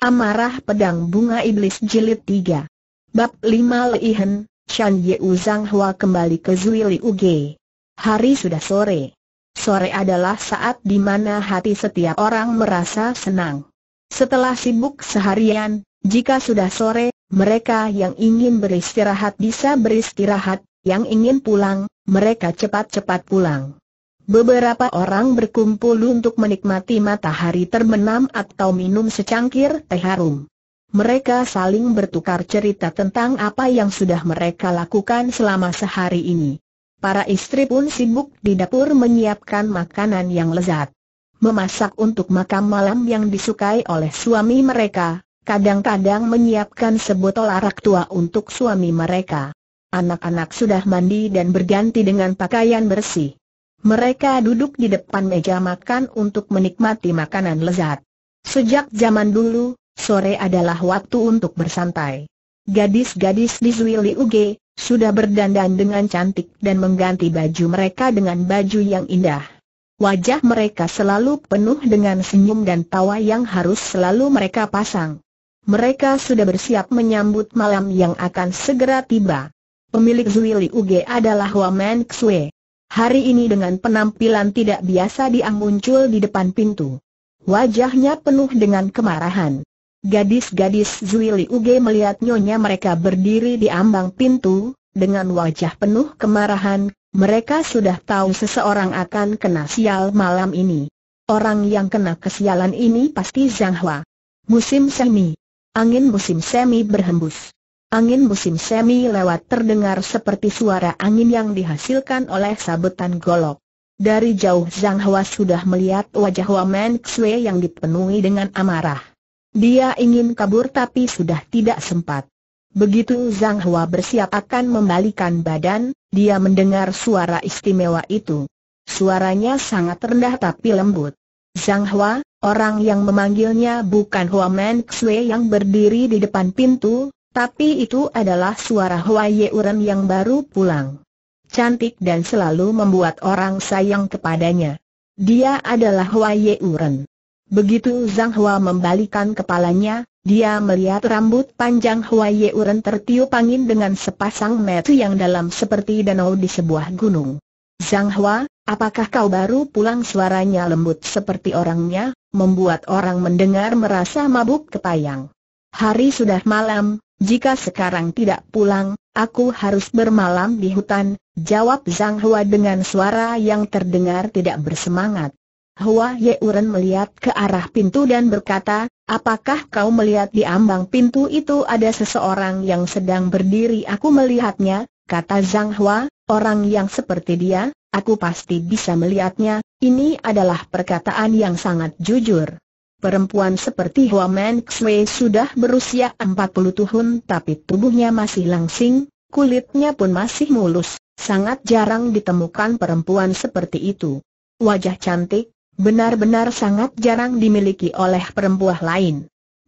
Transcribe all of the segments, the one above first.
Amarah Pedang Bunga Iblis Jilid 3 Bab 5 Lihen, Shan Ye Uzang Hua kembali ke Zui Liu Ge. Hari sudah sore. Sore adalah saat di mana hati setiap orang merasa senang. Setelah sibuk seharian, jika sudah sore, mereka yang ingin beristirahat bisa beristirahat, yang ingin pulang, mereka cepat-cepat pulang. Beberapa orang berkumpul untuk menikmati matahari terbenam atau minum secangkir teh harum. Mereka saling bertukar cerita tentang apa yang sudah mereka lakukan selama sehari ini. Para istri pun sibuk di dapur menyiapkan makanan yang lezat. Memasak untuk makan malam yang disukai oleh suami mereka, kadang-kadang menyiapkan sebotol arak tua untuk suami mereka. Anak-anak sudah mandi dan berganti dengan pakaian bersih. Mereka duduk di depan meja makan untuk menikmati makanan lezat. Sejak zaman dulu, sore adalah waktu untuk bersantai. Gadis-gadis di Zwili Uge, sudah berdandan dengan cantik dan mengganti baju mereka dengan baju yang indah. Wajah mereka selalu penuh dengan senyum dan tawa yang harus selalu mereka pasang. Mereka sudah bersiap menyambut malam yang akan segera tiba. Pemilik Zwili Uge adalah Waman Xue. Hari ini dengan penampilan tidak biasa dia muncul di depan pintu. Wajahnya penuh dengan kemarahan. Gadis-gadis Zuili Uge melihat nyonya mereka berdiri di ambang pintu, dengan wajah penuh kemarahan, mereka sudah tahu seseorang akan kena sial malam ini. Orang yang kena kesialan ini pasti Zhang Hua. Musim semi. Angin musim semi berhembus. Angin musim semi lewat terdengar seperti suara angin yang dihasilkan oleh sabetan golok. Dari jauh Zhang Hua sudah melihat wajah Waman Xue yang dipenuhi dengan amarah. Dia ingin kabur tapi sudah tidak sempat. Begitu Zhang Hua bersiap akan membalikan badan, dia mendengar suara istimewa itu. Suaranya sangat rendah tapi lembut. Zhang Hua, orang yang memanggilnya bukan Hua Xue yang berdiri di depan pintu, tapi itu adalah suara Ye Urem yang baru pulang. Cantik dan selalu membuat orang sayang kepadanya. Dia adalah Ye Urem. Begitu Zhang Hua membalikan kepalanya, dia melihat rambut panjang Ye Urem tertiup angin dengan sepasang metu yang dalam seperti danau di sebuah gunung. Zhang Hua, apakah kau baru pulang suaranya lembut seperti orangnya, membuat orang mendengar merasa mabuk kepayang. Hari sudah malam, jika sekarang tidak pulang, aku harus bermalam di hutan, jawab Zhang Hua dengan suara yang terdengar tidak bersemangat. Hua Yeuren melihat ke arah pintu dan berkata, apakah kau melihat di ambang pintu itu ada seseorang yang sedang berdiri? Aku melihatnya, kata Zhang Hua, orang yang seperti dia, aku pasti bisa melihatnya, ini adalah perkataan yang sangat jujur. Perempuan seperti Hua Man Xue sudah berusia 40 tahun tapi tubuhnya masih langsing, kulitnya pun masih mulus, sangat jarang ditemukan perempuan seperti itu. Wajah cantik, benar-benar sangat jarang dimiliki oleh perempuan lain.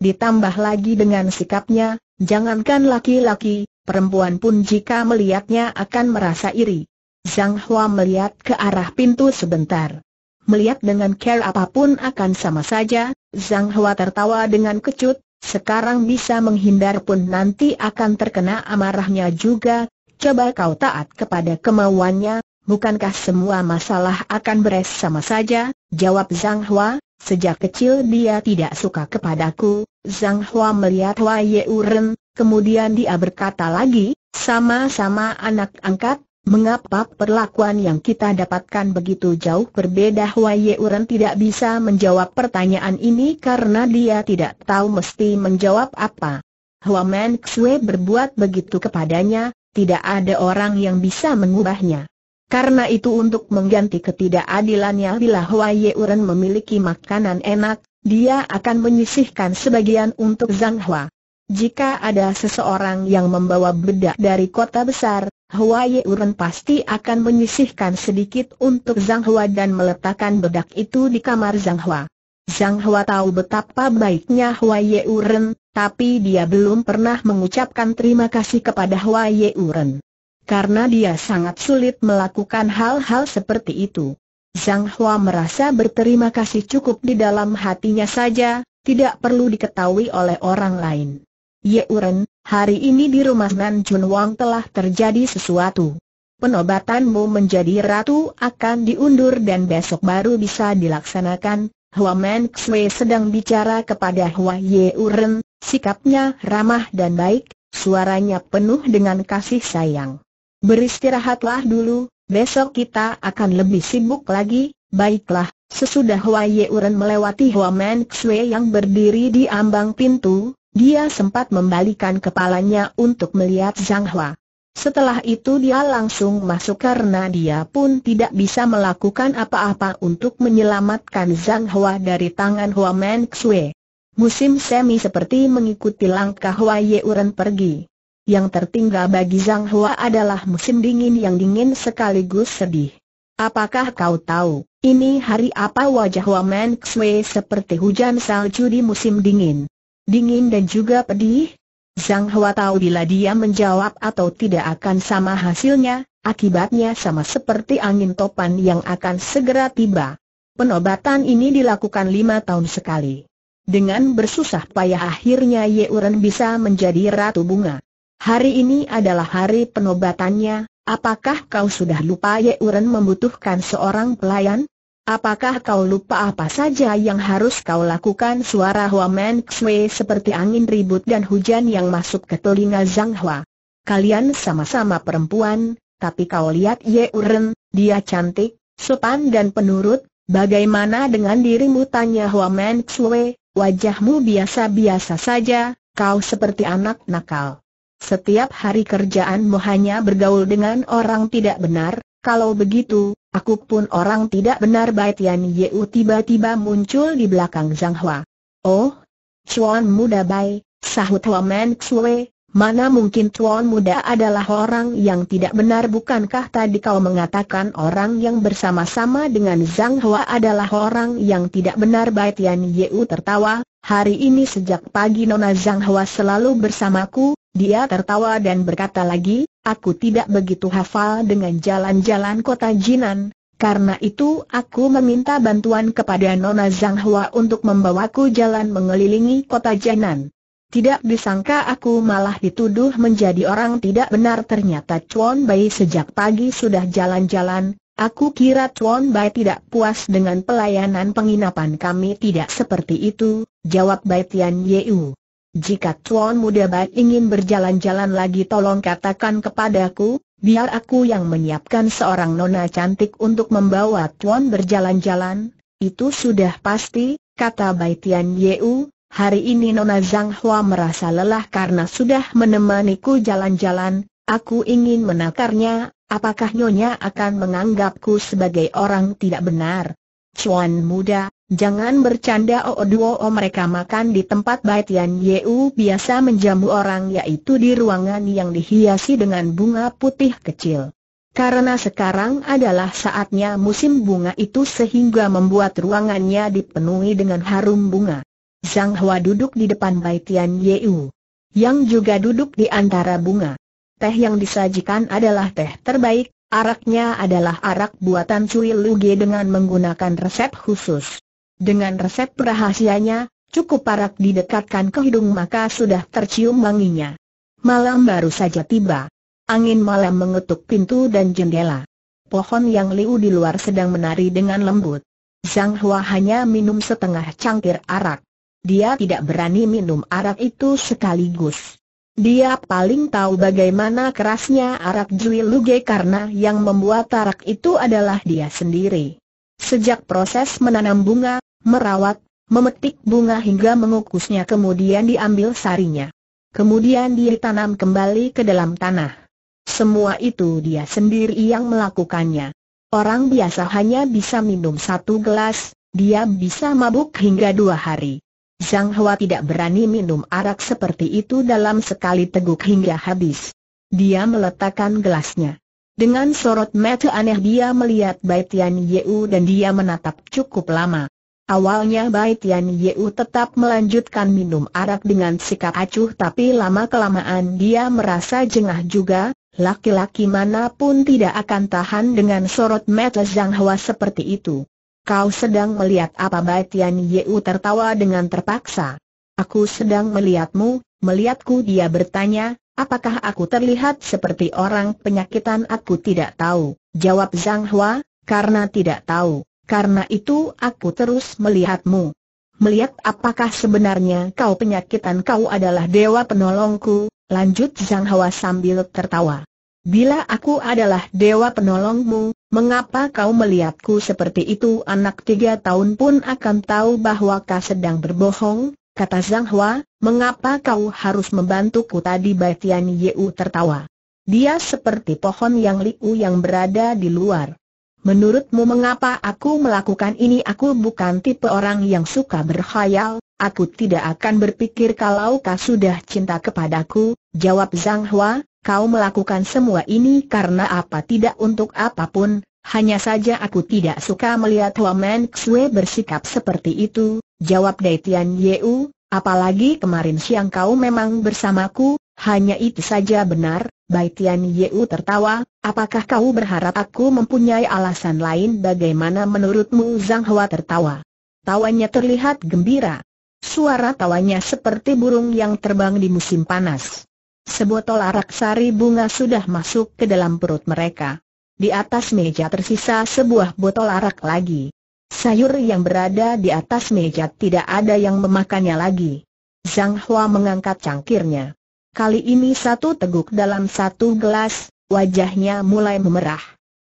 Ditambah lagi dengan sikapnya, jangankan laki-laki, perempuan pun jika melihatnya akan merasa iri. Zhang Hua melihat ke arah pintu sebentar. Melihat dengan care apapun akan sama saja, Zhang Hua tertawa dengan kecut, sekarang bisa menghindar pun nanti akan terkena amarahnya juga, coba kau taat kepada kemauannya, bukankah semua masalah akan beres sama saja, jawab Zhang Hua, sejak kecil dia tidak suka kepadaku, Zhang Hua melihat Hua Yuren, kemudian dia berkata lagi, sama-sama anak angkat, Mengapa perlakuan yang kita dapatkan begitu jauh berbeda Hua Uren tidak bisa menjawab pertanyaan ini karena dia tidak tahu mesti menjawab apa. Men Xue berbuat begitu kepadanya, tidak ada orang yang bisa mengubahnya. Karena itu untuk mengganti ketidakadilannya bila Hua Uren memiliki makanan enak, dia akan menyisihkan sebagian untuk Zhang Hua. Jika ada seseorang yang membawa bedak dari kota besar, Hua Yeuren pasti akan menyisihkan sedikit untuk Zhang Hua dan meletakkan bedak itu di kamar Zhang Hua. Zhang Hua tahu betapa baiknya Hua Yeuren, tapi dia belum pernah mengucapkan terima kasih kepada Hua Yeuren. Karena dia sangat sulit melakukan hal-hal seperti itu. Zhang Hua merasa berterima kasih cukup di dalam hatinya saja, tidak perlu diketahui oleh orang lain. Ye Uren, hari ini di rumah Nan Jun Wang telah terjadi sesuatu. Penobatanmu menjadi ratu akan diundur dan besok baru bisa dilaksanakan. Hua Men Xue sedang bicara kepada Hua Uren, sikapnya ramah dan baik, suaranya penuh dengan kasih sayang. Beristirahatlah dulu, besok kita akan lebih sibuk lagi, baiklah, Sesudah Hua Uren melewati Hua Men Xue yang berdiri di ambang pintu, dia sempat membalikan kepalanya untuk melihat Zhang Hua. Setelah itu dia langsung masuk karena dia pun tidak bisa melakukan apa-apa untuk menyelamatkan Zhang Hua dari tangan Hua Men Xue. Musim semi seperti mengikuti langkah Hua Yeuren pergi. Yang tertinggal bagi Zhang Hua adalah musim dingin yang dingin sekaligus sedih. Apakah kau tahu, ini hari apa wajah Hua Men Xue seperti hujan salju di musim dingin? dingin dan juga pedih? Zhang Hua tahu bila dia menjawab atau tidak akan sama hasilnya, akibatnya sama seperti angin topan yang akan segera tiba. Penobatan ini dilakukan lima tahun sekali. Dengan bersusah payah akhirnya Ye Yeuren bisa menjadi ratu bunga. Hari ini adalah hari penobatannya, apakah kau sudah lupa Ye Yeuren membutuhkan seorang pelayan? Apakah kau lupa apa saja yang harus kau lakukan suara Hua Men Xue seperti angin ribut dan hujan yang masuk ke telinga Zhang Hua. Kalian sama-sama perempuan, tapi kau lihat Ye Uren, dia cantik, sopan dan penurut, bagaimana dengan dirimu tanya Hua Men Xue, wajahmu biasa-biasa saja, kau seperti anak nakal. Setiap hari kerjaanmu hanya bergaul dengan orang tidak benar, kalau begitu, aku pun orang tidak benar Baitian Tian Yeu tiba-tiba muncul di belakang Zhang Hua. Oh, Chuan muda Bai, sahut Hua Men Xue, mana mungkin Chuan muda adalah orang yang tidak benar bukankah tadi kau mengatakan orang yang bersama-sama dengan Zhang Hua adalah orang yang tidak benar Baitian Tian Yeu tertawa, hari ini sejak pagi Nona Zhang Hua selalu bersamaku, dia tertawa dan berkata lagi, Aku tidak begitu hafal dengan jalan-jalan kota Jinan, karena itu aku meminta bantuan kepada Nona Zhang untuk membawaku jalan mengelilingi kota Jinan. Tidak disangka aku malah dituduh menjadi orang tidak benar ternyata Chuan Bai sejak pagi sudah jalan-jalan, aku kira Chuan Bai tidak puas dengan pelayanan penginapan kami tidak seperti itu, jawab Bai Tian Yeu. Jika Tuan Muda Bat ingin berjalan-jalan lagi tolong katakan kepadaku, biar aku yang menyiapkan seorang nona cantik untuk membawa Tuan berjalan-jalan, itu sudah pasti, kata Baitian Yeu, hari ini Nona Zhang Hua merasa lelah karena sudah menemaniku jalan-jalan, aku ingin menakarnya, apakah Nyonya akan menganggapku sebagai orang tidak benar? Cuan muda, Jangan bercanda o oh, oh, duo oh, mereka makan di tempat baitian Yeu biasa menjamu orang yaitu di ruangan yang dihiasi dengan bunga putih kecil. Karena sekarang adalah saatnya musim bunga itu sehingga membuat ruangannya dipenuhi dengan harum bunga. Zhang Hua duduk di depan Bai Tian Yeu, yang juga duduk di antara bunga. Teh yang disajikan adalah teh terbaik, araknya adalah arak buatan Cui Luge dengan menggunakan resep khusus. Dengan resep rahasianya, cukup parak didekatkan ke hidung maka sudah tercium wanginya. Malam baru saja tiba. Angin malam mengetuk pintu dan jendela. Pohon yang liu di luar sedang menari dengan lembut. Zhang Hua hanya minum setengah cangkir arak. Dia tidak berani minum arak itu sekaligus. Dia paling tahu bagaimana kerasnya arak Jui Luge karena yang membuat arak itu adalah dia sendiri. Sejak proses menanam bunga, merawat, memetik bunga hingga mengukusnya kemudian diambil sarinya. Kemudian ditanam kembali ke dalam tanah. Semua itu dia sendiri yang melakukannya. Orang biasa hanya bisa minum satu gelas, dia bisa mabuk hingga dua hari. Zhang Hua tidak berani minum arak seperti itu dalam sekali teguk hingga habis. Dia meletakkan gelasnya. Dengan sorot mata aneh dia melihat Bai Tian Yeu dan dia menatap cukup lama. Awalnya Bai Tian Yeu tetap melanjutkan minum arak dengan sikap acuh tapi lama-kelamaan dia merasa jengah juga, laki-laki manapun tidak akan tahan dengan sorot mata Zhang Hua seperti itu. Kau sedang melihat apa Bai Tian Yeu tertawa dengan terpaksa. Aku sedang melihatmu, melihatku dia bertanya, Apakah aku terlihat seperti orang penyakitan aku tidak tahu, jawab Zhang Hua, karena tidak tahu, karena itu aku terus melihatmu. Melihat apakah sebenarnya kau penyakitan kau adalah dewa penolongku, lanjut Zhang Hua sambil tertawa. Bila aku adalah dewa penolongmu, mengapa kau melihatku seperti itu anak tiga tahun pun akan tahu bahwa kau sedang berbohong, kata Zhang Hua, Mengapa kau harus membantuku tadi Baitian Yeu tertawa. Dia seperti pohon yang liu yang berada di luar. Menurutmu mengapa aku melakukan ini? Aku bukan tipe orang yang suka berkhayal, aku tidak akan berpikir kalau kau sudah cinta kepadaku, jawab Zhang Hua, kau melakukan semua ini karena apa tidak untuk apapun, hanya saja aku tidak suka melihat Hua Xue bersikap seperti itu, jawab Daitian Yeu, Apalagi kemarin siang kau memang bersamaku, hanya itu saja benar, Bai Tian Yeu tertawa, apakah kau berharap aku mempunyai alasan lain bagaimana menurutmu Zhang Hua tertawa? Tawanya terlihat gembira. Suara tawanya seperti burung yang terbang di musim panas. Sebotol arak sari bunga sudah masuk ke dalam perut mereka. Di atas meja tersisa sebuah botol arak lagi. Sayur yang berada di atas meja tidak ada yang memakannya lagi. Zhang Hua mengangkat cangkirnya. Kali ini satu teguk dalam satu gelas, wajahnya mulai memerah.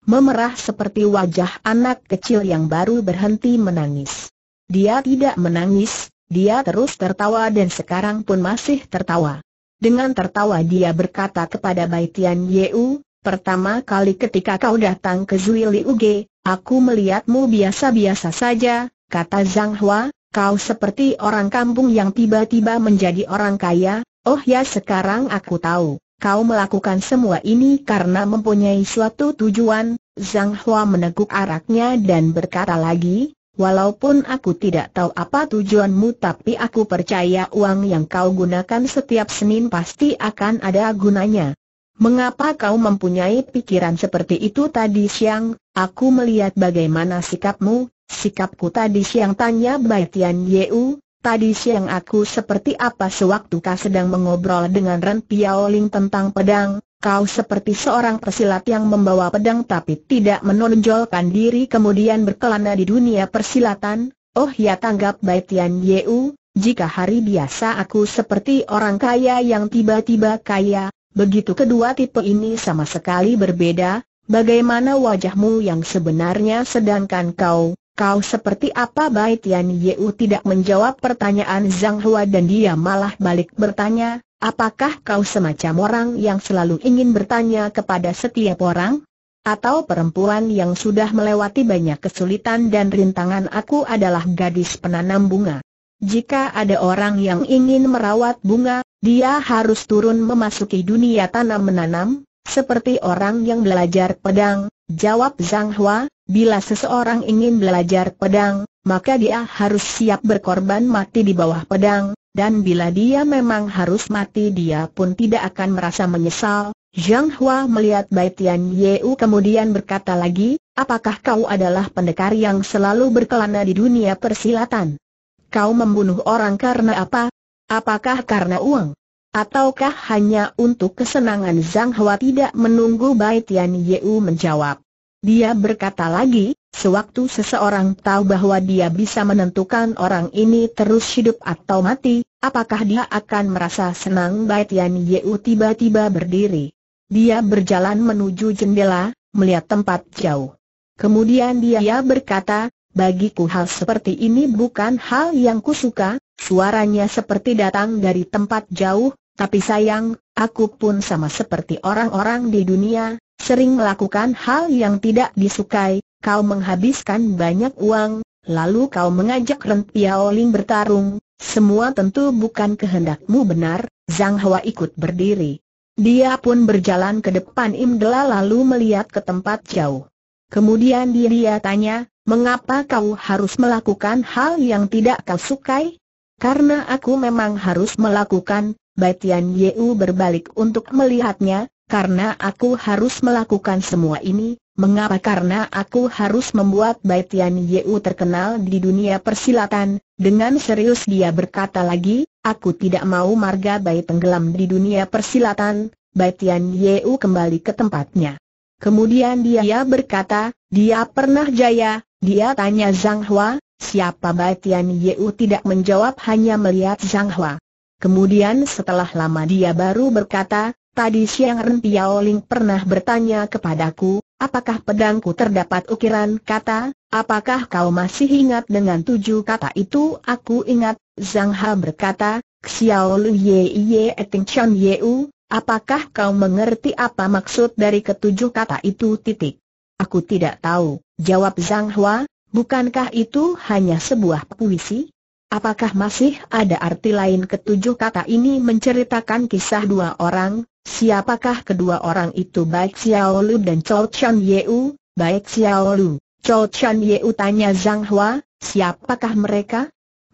Memerah seperti wajah anak kecil yang baru berhenti menangis. Dia tidak menangis, dia terus tertawa dan sekarang pun masih tertawa. Dengan tertawa dia berkata kepada Baitian Yeu, Pertama kali ketika kau datang ke Zui Uge, aku melihatmu biasa-biasa saja, kata Zhang Hua, kau seperti orang kampung yang tiba-tiba menjadi orang kaya, oh ya sekarang aku tahu, kau melakukan semua ini karena mempunyai suatu tujuan, Zhang Hua meneguk araknya dan berkata lagi, Walaupun aku tidak tahu apa tujuanmu tapi aku percaya uang yang kau gunakan setiap Senin pasti akan ada gunanya. Mengapa kau mempunyai pikiran seperti itu tadi siang? Aku melihat bagaimana sikapmu, sikapku tadi siang tanya Bai Tian Yeu, tadi siang aku seperti apa sewaktu kau sedang mengobrol dengan Ren Piaoling tentang pedang, kau seperti seorang persilat yang membawa pedang tapi tidak menonjolkan diri kemudian berkelana di dunia persilatan, oh ya tanggap Bai Tian Yeu, jika hari biasa aku seperti orang kaya yang tiba-tiba kaya, Begitu kedua tipe ini sama sekali berbeda, bagaimana wajahmu yang sebenarnya sedangkan kau, kau seperti apa Bai Tian Yeu tidak menjawab pertanyaan Zhang Hua dan dia malah balik bertanya, apakah kau semacam orang yang selalu ingin bertanya kepada setiap orang? Atau perempuan yang sudah melewati banyak kesulitan dan rintangan aku adalah gadis penanam bunga? Jika ada orang yang ingin merawat bunga, dia harus turun memasuki dunia tanam menanam, seperti orang yang belajar pedang, jawab Zhang Hua, bila seseorang ingin belajar pedang, maka dia harus siap berkorban mati di bawah pedang, dan bila dia memang harus mati dia pun tidak akan merasa menyesal. Zhang Hua melihat Bai Tian Yeu kemudian berkata lagi, apakah kau adalah pendekar yang selalu berkelana di dunia persilatan? Kau membunuh orang karena apa? Apakah karena uang? Ataukah hanya untuk kesenangan Zhang Hua tidak menunggu Bai Tian Yeu menjawab? Dia berkata lagi, sewaktu seseorang tahu bahwa dia bisa menentukan orang ini terus hidup atau mati, apakah dia akan merasa senang Bai Tian Yeu tiba-tiba berdiri. Dia berjalan menuju jendela, melihat tempat jauh. Kemudian dia berkata, bagiku hal seperti ini bukan hal yang kusuka, suaranya seperti datang dari tempat jauh, tapi sayang, aku pun sama seperti orang-orang di dunia, sering melakukan hal yang tidak disukai, kau menghabiskan banyak uang, lalu kau mengajak Ren Rentiaoling bertarung, semua tentu bukan kehendakmu benar, Zhang Hua ikut berdiri. Dia pun berjalan ke depan Imdela lalu melihat ke tempat jauh. Kemudian dia, dia tanya, Mengapa kau harus melakukan hal yang tidak kau sukai? Karena aku memang harus melakukan, Batian Yeu berbalik untuk melihatnya, karena aku harus melakukan semua ini, mengapa karena aku harus membuat Batian Yeu terkenal di dunia persilatan, dengan serius dia berkata lagi, aku tidak mau marga bayi tenggelam di dunia persilatan, Batian Yeu kembali ke tempatnya. Kemudian dia berkata, dia pernah jaya, dia tanya Zhang Hua, siapa Bai Tian tidak menjawab hanya melihat Zhang Hua. Kemudian setelah lama dia baru berkata, tadi siang Ren Piao Ling pernah bertanya kepadaku, apakah pedangku terdapat ukiran kata, apakah kau masih ingat dengan tujuh kata itu? Aku ingat, Zhang Hua berkata, Xiao Lu Ye Ye Eting Chon Yeu, apakah kau mengerti apa maksud dari ketujuh kata itu titik? Aku tidak tahu, jawab Zhang Hua, bukankah itu hanya sebuah puisi? Apakah masih ada arti lain ketujuh kata ini menceritakan kisah dua orang, siapakah kedua orang itu baik Xiao Lu dan Chou Chan Yeu, baik Xiao Lu, Chou Chan Yeu tanya Zhang Hua, siapakah mereka?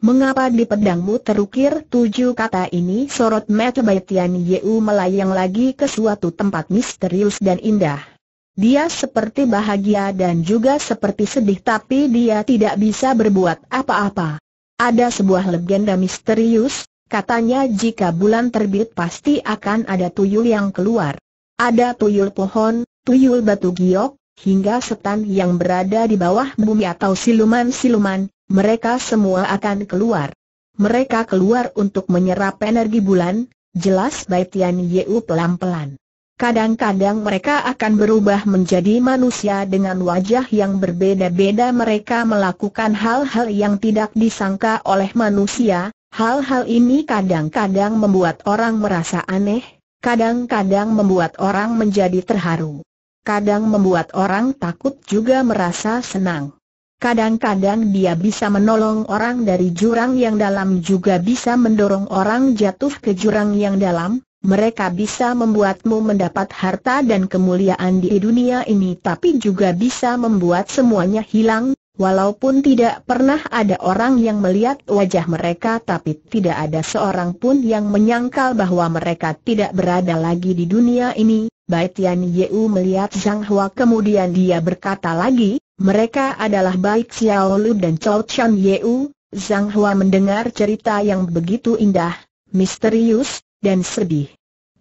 Mengapa di pedangmu terukir tujuh kata ini sorot mata Tian Yeu melayang lagi ke suatu tempat misterius dan indah? Dia seperti bahagia dan juga seperti sedih tapi dia tidak bisa berbuat apa-apa. Ada sebuah legenda misterius, katanya jika bulan terbit pasti akan ada tuyul yang keluar. Ada tuyul pohon, tuyul batu giok, hingga setan yang berada di bawah bumi atau siluman-siluman, mereka semua akan keluar. Mereka keluar untuk menyerap energi bulan, jelas baitian, Yeu pelan-pelan. Kadang-kadang mereka akan berubah menjadi manusia dengan wajah yang berbeda-beda mereka melakukan hal-hal yang tidak disangka oleh manusia, hal-hal ini kadang-kadang membuat orang merasa aneh, kadang-kadang membuat orang menjadi terharu. Kadang membuat orang takut juga merasa senang. Kadang-kadang dia bisa menolong orang dari jurang yang dalam juga bisa mendorong orang jatuh ke jurang yang dalam, mereka bisa membuatmu mendapat harta dan kemuliaan di dunia ini tapi juga bisa membuat semuanya hilang, walaupun tidak pernah ada orang yang melihat wajah mereka tapi tidak ada seorang pun yang menyangkal bahwa mereka tidak berada lagi di dunia ini. Bai Tian Yeu melihat Zhang Hua kemudian dia berkata lagi, mereka adalah baik Xiao Lu dan Chao Chan Yeu. Zhang Hua mendengar cerita yang begitu indah, misterius, dan sedih.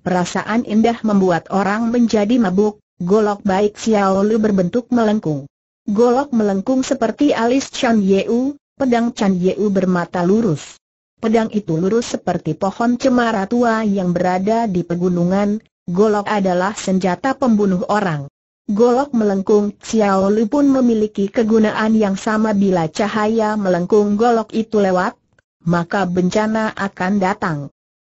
Perasaan indah membuat orang menjadi mabuk, golok baik Xiao Lu berbentuk melengkung. Golok melengkung seperti alis Chan Yeu, pedang Chan Yeu bermata lurus. Pedang itu lurus seperti pohon cemara tua yang berada di pegunungan, golok adalah senjata pembunuh orang. Golok melengkung Xiao Lu pun memiliki kegunaan yang sama bila cahaya melengkung golok itu lewat, maka bencana akan datang.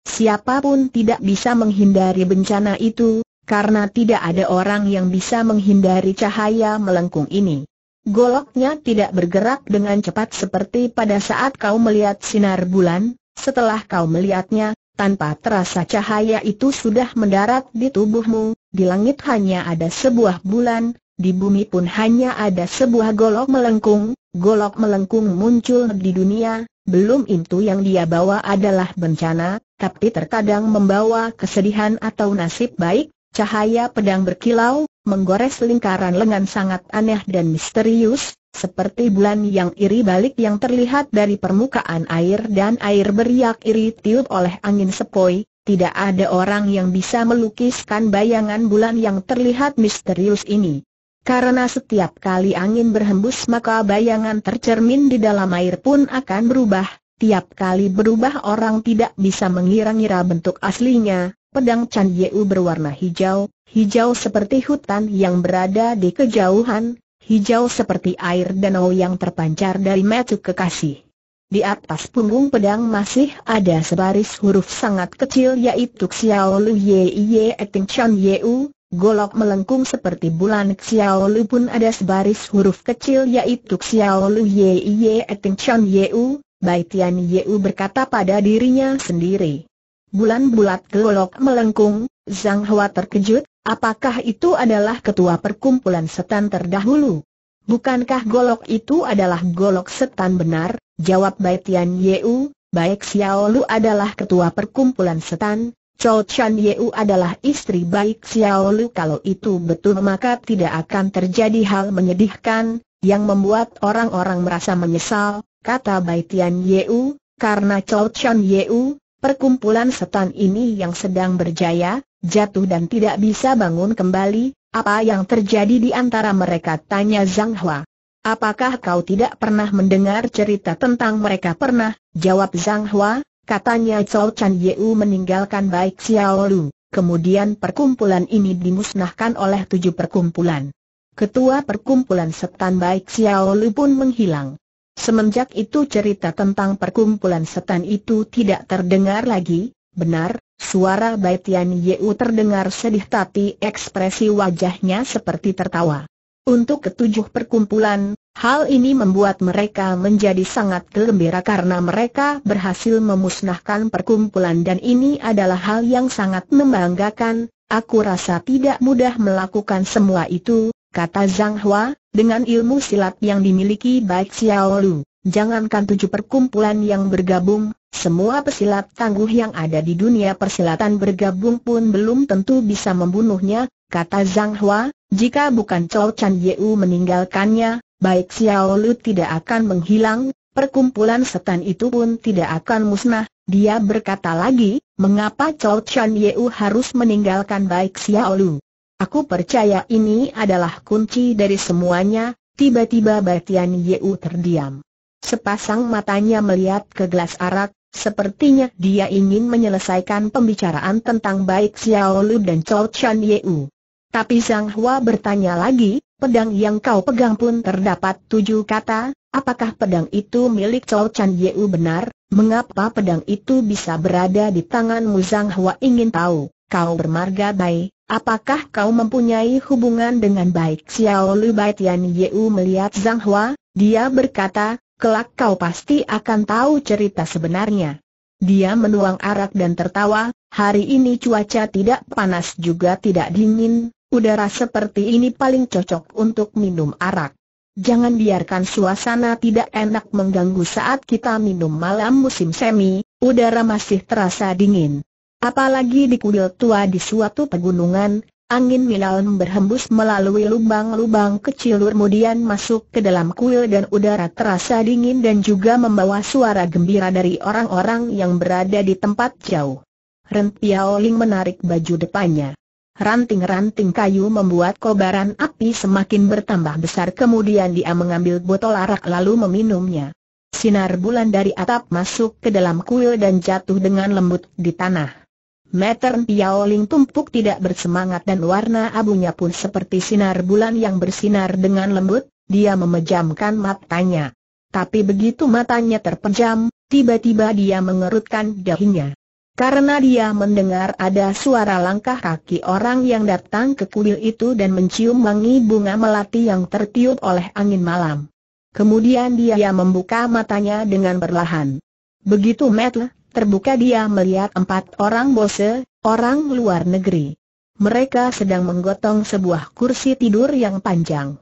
Siapapun tidak bisa menghindari bencana itu, karena tidak ada orang yang bisa menghindari cahaya melengkung ini. Goloknya tidak bergerak dengan cepat seperti pada saat kau melihat sinar bulan, setelah kau melihatnya, tanpa terasa cahaya itu sudah mendarat di tubuhmu, di langit hanya ada sebuah bulan, di bumi pun hanya ada sebuah golok melengkung, golok melengkung muncul di dunia, belum itu yang dia bawa adalah bencana, tapi terkadang membawa kesedihan atau nasib baik, cahaya pedang berkilau, menggores lingkaran lengan sangat aneh dan misterius, seperti bulan yang iri balik yang terlihat dari permukaan air dan air beriak iri tiup oleh angin sepoi, tidak ada orang yang bisa melukiskan bayangan bulan yang terlihat misterius ini. Karena setiap kali angin berhembus maka bayangan tercermin di dalam air pun akan berubah, tiap kali berubah orang tidak bisa mengira-ngira bentuk aslinya, pedang Chan Yeu berwarna hijau, hijau seperti hutan yang berada di kejauhan, hijau seperti air danau yang terpancar dari metu kekasih. Di atas punggung pedang masih ada sebaris huruf sangat kecil yaitu Xiao Lu Ye Ye Eting Chan Yeu, golok melengkung seperti bulan Xiao Lu pun ada sebaris huruf kecil yaitu Xiao Lu Ye Ye Eting Chan Yeu, Bai Tian Yeu berkata pada dirinya sendiri. Bulan bulat Golok melengkung, Zhang Hua terkejut, apakah itu adalah ketua perkumpulan setan terdahulu? Bukankah golok itu adalah golok setan benar? Jawab Bai Tian Yeu, baik Xiao Lu adalah ketua perkumpulan setan, Chou Chan Yeu adalah istri baik Xiao Lu kalau itu betul maka tidak akan terjadi hal menyedihkan, yang membuat orang-orang merasa menyesal, kata Bai Tian Yeu, karena Chow Chan Yeu, perkumpulan setan ini yang sedang berjaya, jatuh dan tidak bisa bangun kembali, apa yang terjadi di antara mereka tanya Zhang Hua. Apakah kau tidak pernah mendengar cerita tentang mereka pernah, jawab Zhang Hua, katanya Chow Chan Yeu meninggalkan baik Xiao Lu, kemudian perkumpulan ini dimusnahkan oleh tujuh perkumpulan. Ketua perkumpulan setan baik Xiao Lu pun menghilang. Semenjak itu cerita tentang perkumpulan setan itu tidak terdengar lagi, benar, suara Bai Tian Yeu terdengar sedih tapi ekspresi wajahnya seperti tertawa. Untuk ketujuh perkumpulan, hal ini membuat mereka menjadi sangat gembira karena mereka berhasil memusnahkan perkumpulan dan ini adalah hal yang sangat membanggakan, aku rasa tidak mudah melakukan semua itu, kata Zhang Hua, dengan ilmu silat yang dimiliki baik Xiao Lu, jangankan tujuh perkumpulan yang bergabung, semua pesilat tangguh yang ada di dunia persilatan bergabung pun belum tentu bisa membunuhnya, kata Zhang Hua, jika bukan Chow Chan Yeu meninggalkannya, baik Xiao Lu tidak akan menghilang, perkumpulan setan itu pun tidak akan musnah, dia berkata lagi, mengapa Chow Chan Yeu harus meninggalkan baik Xiao Lu? Aku percaya ini adalah kunci dari semuanya, tiba-tiba Batian Yeu terdiam. Sepasang matanya melihat ke gelas arak, sepertinya dia ingin menyelesaikan pembicaraan tentang baik Xiao Lu dan Chou Chan Yeu. Tapi Zhang Hua bertanya lagi, pedang yang kau pegang pun terdapat tujuh kata, apakah pedang itu milik Chou Chan Yeu benar? Mengapa pedang itu bisa berada di tanganmu Zhang Hua ingin tahu kau bermarga baik, apakah kau mempunyai hubungan dengan baik Xiao Lu Bai Tian Yeu melihat Zhang Hua, dia berkata, kelak kau pasti akan tahu cerita sebenarnya. Dia menuang arak dan tertawa, hari ini cuaca tidak panas juga tidak dingin, udara seperti ini paling cocok untuk minum arak. Jangan biarkan suasana tidak enak mengganggu saat kita minum malam musim semi, udara masih terasa dingin. Apalagi di kuil tua di suatu pegunungan, angin wilalm berhembus melalui lubang-lubang kecil kemudian masuk ke dalam kuil dan udara terasa dingin dan juga membawa suara gembira dari orang-orang yang berada di tempat jauh. Ren Piaoling menarik baju depannya. Ranting-ranting kayu membuat kobaran api semakin bertambah besar kemudian dia mengambil botol arak lalu meminumnya. Sinar bulan dari atap masuk ke dalam kuil dan jatuh dengan lembut di tanah. Meter Piaoling tumpuk tidak bersemangat dan warna abunya pun seperti sinar bulan yang bersinar dengan lembut, dia memejamkan matanya. Tapi begitu matanya terpejam, tiba-tiba dia mengerutkan dahinya. Karena dia mendengar ada suara langkah kaki orang yang datang ke kuil itu dan mencium wangi bunga melati yang tertiup oleh angin malam. Kemudian dia membuka matanya dengan perlahan. Begitu Matt terbuka dia melihat empat orang bose, orang luar negeri. Mereka sedang menggotong sebuah kursi tidur yang panjang.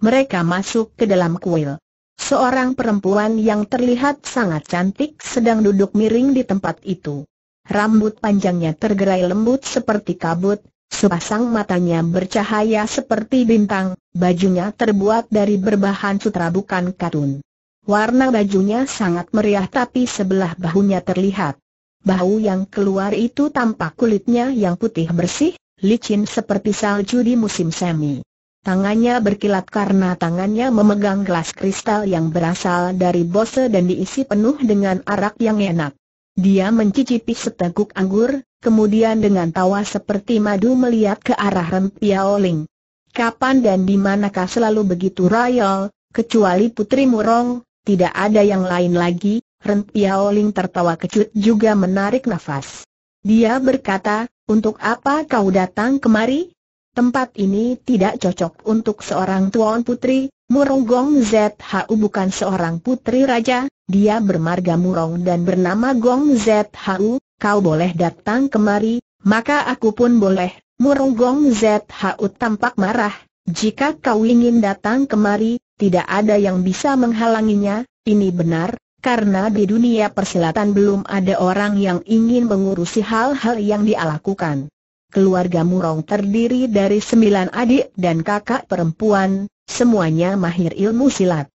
Mereka masuk ke dalam kuil. Seorang perempuan yang terlihat sangat cantik sedang duduk miring di tempat itu. Rambut panjangnya tergerai lembut seperti kabut, sepasang matanya bercahaya seperti bintang, bajunya terbuat dari berbahan sutra bukan katun. Warna bajunya sangat meriah tapi sebelah bahunya terlihat. Bahu yang keluar itu tampak kulitnya yang putih bersih, licin seperti salju di musim semi. Tangannya berkilat karena tangannya memegang gelas kristal yang berasal dari bose dan diisi penuh dengan arak yang enak. Dia mencicipi seteguk anggur, kemudian dengan tawa seperti madu melihat ke arah rempiaoling. Kapan dan di manakah selalu begitu royal, kecuali Putri Murong, tidak ada yang lain lagi, Ren Piaoling tertawa kecut juga menarik nafas. Dia berkata, untuk apa kau datang kemari? Tempat ini tidak cocok untuk seorang tuan putri, Murong ZHU bukan seorang putri raja, dia bermarga Murong dan bernama Gong ZHU, kau boleh datang kemari, maka aku pun boleh. Murong ZHU tampak marah, jika kau ingin datang kemari, tidak ada yang bisa menghalanginya, ini benar, karena di dunia persilatan belum ada orang yang ingin mengurusi hal-hal yang dia lakukan. Keluarga Murong terdiri dari sembilan adik dan kakak perempuan, semuanya mahir ilmu silat.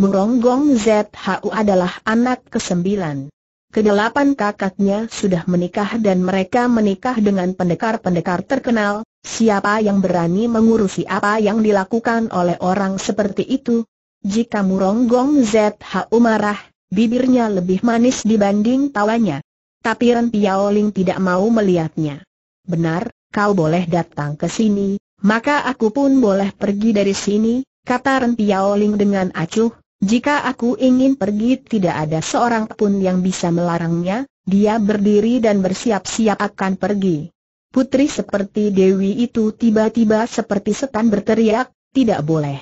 Murong Gong ZHU adalah anak kesembilan. Kedelapan kakaknya sudah menikah dan mereka menikah dengan pendekar-pendekar terkenal, Siapa yang berani mengurusi apa yang dilakukan oleh orang seperti itu? Jika Muronggong ZHU marah, bibirnya lebih manis dibanding tawanya. Tapi Ren Piaoling tidak mau melihatnya. Benar, kau boleh datang ke sini, maka aku pun boleh pergi dari sini, kata Ren Piaoling dengan acuh. Jika aku ingin pergi tidak ada seorang pun yang bisa melarangnya, dia berdiri dan bersiap-siap akan pergi. Putri seperti Dewi itu tiba-tiba seperti setan berteriak, tidak boleh.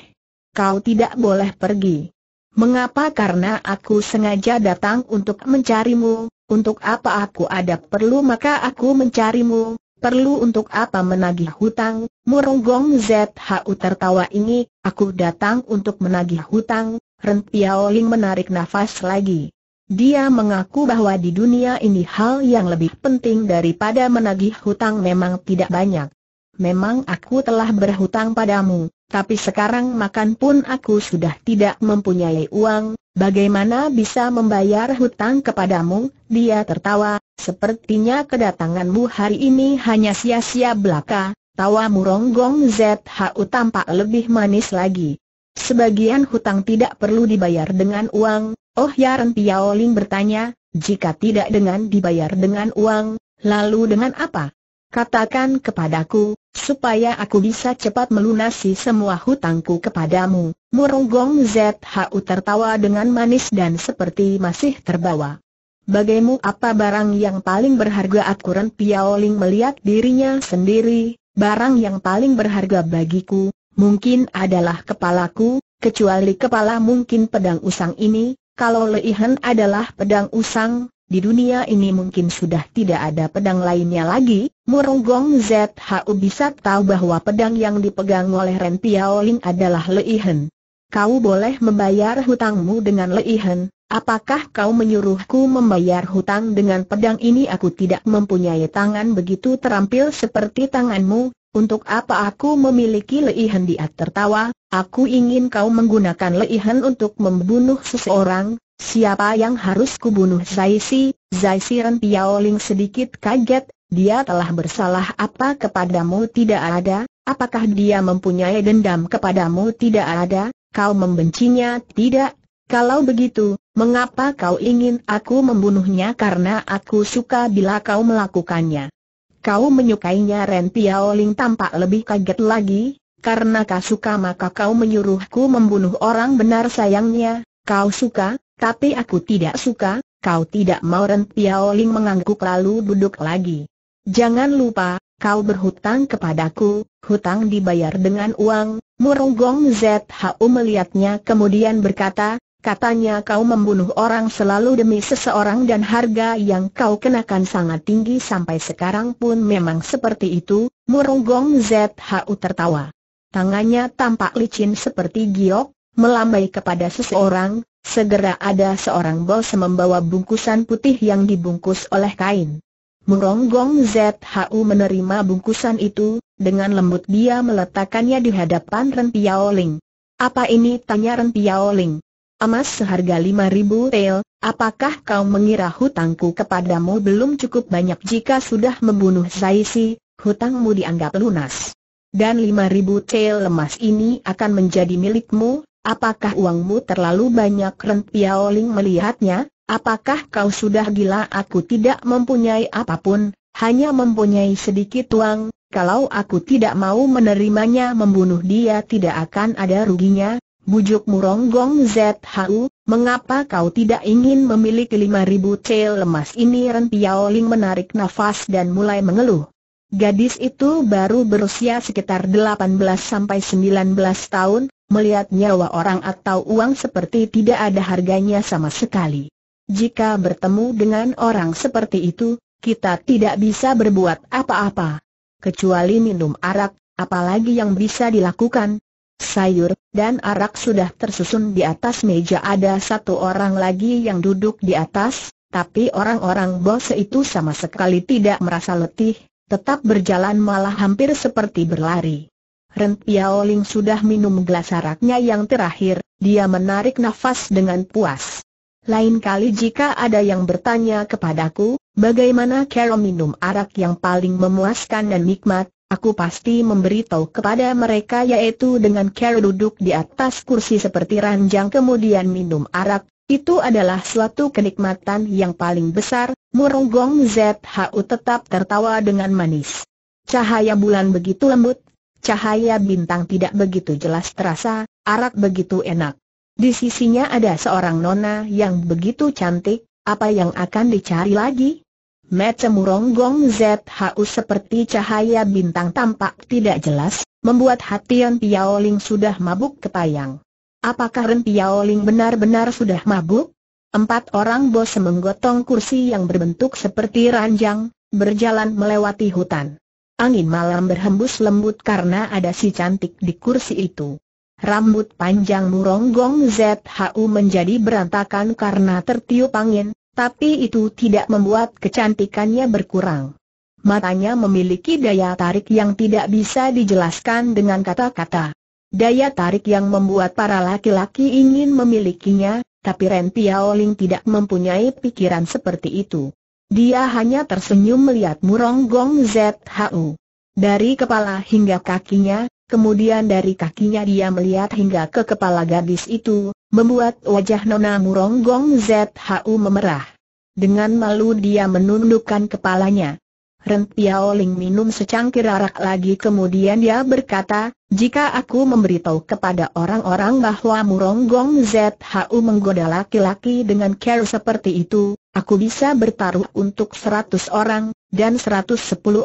Kau tidak boleh pergi. Mengapa? Karena aku sengaja datang untuk mencarimu, untuk apa aku ada perlu maka aku mencarimu, perlu untuk apa menagih hutang, Murunggong ZHU tertawa ini, aku datang untuk menagih hutang, Ren Piaoling menarik nafas lagi. Dia mengaku bahwa di dunia ini hal yang lebih penting daripada menagih hutang memang tidak banyak. Memang aku telah berhutang padamu, tapi sekarang makan pun aku sudah tidak mempunyai uang, bagaimana bisa membayar hutang kepadamu? Dia tertawa, sepertinya kedatanganmu hari ini hanya sia-sia belaka, tawa muronggong ZHU tampak lebih manis lagi. Sebagian hutang tidak perlu dibayar dengan uang, Oh ya Piao Ling bertanya, jika tidak dengan dibayar dengan uang, lalu dengan apa? Katakan kepadaku, supaya aku bisa cepat melunasi semua hutangku kepadamu. Murunggong ZHU tertawa dengan manis dan seperti masih terbawa. Bagaimu apa barang yang paling berharga Piao Ling melihat dirinya sendiri, barang yang paling berharga bagiku, mungkin adalah kepalaku, kecuali kepala mungkin pedang usang ini, kalau Leihen adalah pedang usang, di dunia ini mungkin sudah tidak ada pedang lainnya lagi, Gong ZHU bisa tahu bahwa pedang yang dipegang oleh Ren Piaoling adalah Leihen. Kau boleh membayar hutangmu dengan Leihen, apakah kau menyuruhku membayar hutang dengan pedang ini aku tidak mempunyai tangan begitu terampil seperti tanganmu, untuk apa aku memiliki leihan dia tertawa, aku ingin kau menggunakan leihan untuk membunuh seseorang, siapa yang harus kubunuh Zai Si Ren Piaoling sedikit kaget, dia telah bersalah apa kepadamu tidak ada, apakah dia mempunyai dendam kepadamu tidak ada, kau membencinya tidak, kalau begitu, mengapa kau ingin aku membunuhnya karena aku suka bila kau melakukannya kau menyukainya Ren Piaoling tampak lebih kaget lagi, karena kau suka maka kau menyuruhku membunuh orang benar sayangnya, kau suka, tapi aku tidak suka, kau tidak mau Ren Piaoling mengangguk lalu duduk lagi. Jangan lupa, kau berhutang kepadaku, hutang dibayar dengan uang, Gong Zhu melihatnya kemudian berkata, Katanya kau membunuh orang selalu demi seseorang dan harga yang kau kenakan sangat tinggi sampai sekarang pun memang seperti itu, Gong ZHU tertawa. Tangannya tampak licin seperti giok, melambai kepada seseorang, segera ada seorang bos membawa bungkusan putih yang dibungkus oleh kain. Gong ZHU menerima bungkusan itu, dengan lembut dia meletakkannya di hadapan Ren Piao Ling. Apa ini? tanya Ren Piao Ling. Emas seharga 5000 tel, apakah kau mengira hutangku kepadamu belum cukup banyak jika sudah membunuh Zaisi, hutangmu dianggap lunas. Dan 5000 tel emas ini akan menjadi milikmu, apakah uangmu terlalu banyak Ren Piaoling melihatnya, apakah kau sudah gila aku tidak mempunyai apapun, hanya mempunyai sedikit uang, kalau aku tidak mau menerimanya membunuh dia tidak akan ada ruginya, Bujuk muronggong ZHU, mengapa kau tidak ingin memiliki ribu cel lemas ini Ren Piao menarik nafas dan mulai mengeluh. Gadis itu baru berusia sekitar 18-19 tahun, melihat nyawa orang atau uang seperti tidak ada harganya sama sekali. Jika bertemu dengan orang seperti itu, kita tidak bisa berbuat apa-apa. Kecuali minum arak, apalagi yang bisa dilakukan, sayur, dan arak sudah tersusun di atas meja ada satu orang lagi yang duduk di atas, tapi orang-orang bos itu sama sekali tidak merasa letih, tetap berjalan malah hampir seperti berlari. Ren Piaoling sudah minum gelas araknya yang terakhir, dia menarik nafas dengan puas. Lain kali jika ada yang bertanya kepadaku, bagaimana cara minum arak yang paling memuaskan dan nikmat, Aku pasti memberitahu kepada mereka yaitu dengan cara duduk di atas kursi seperti ranjang kemudian minum arak, itu adalah suatu kenikmatan yang paling besar, Gong ZHU tetap tertawa dengan manis. Cahaya bulan begitu lembut, cahaya bintang tidak begitu jelas terasa, arak begitu enak. Di sisinya ada seorang nona yang begitu cantik, apa yang akan dicari lagi? Mata muronggong ZHU seperti cahaya bintang tampak tidak jelas, membuat hati Ren Piaoling sudah mabuk kepayang. Apakah Ren Piaoling benar-benar sudah mabuk? Empat orang bos menggotong kursi yang berbentuk seperti ranjang, berjalan melewati hutan. Angin malam berhembus lembut karena ada si cantik di kursi itu. Rambut panjang muronggong ZHU menjadi berantakan karena tertiup angin, tapi itu tidak membuat kecantikannya berkurang. Matanya memiliki daya tarik yang tidak bisa dijelaskan dengan kata-kata. Daya tarik yang membuat para laki-laki ingin memilikinya, tapi Ren Piaoling tidak mempunyai pikiran seperti itu. Dia hanya tersenyum melihat Murong Gong ZHU. Dari kepala hingga kakinya, kemudian dari kakinya dia melihat hingga ke kepala gadis itu, membuat wajah Nona Murong Gong ZHU memerah. Dengan malu dia menundukkan kepalanya. Ren Piaoling minum secangkir arak lagi kemudian dia berkata, jika aku memberitahu kepada orang-orang bahwa Murong Gong ZHU menggoda laki-laki dengan care seperti itu, aku bisa bertaruh untuk seratus orang, dan 110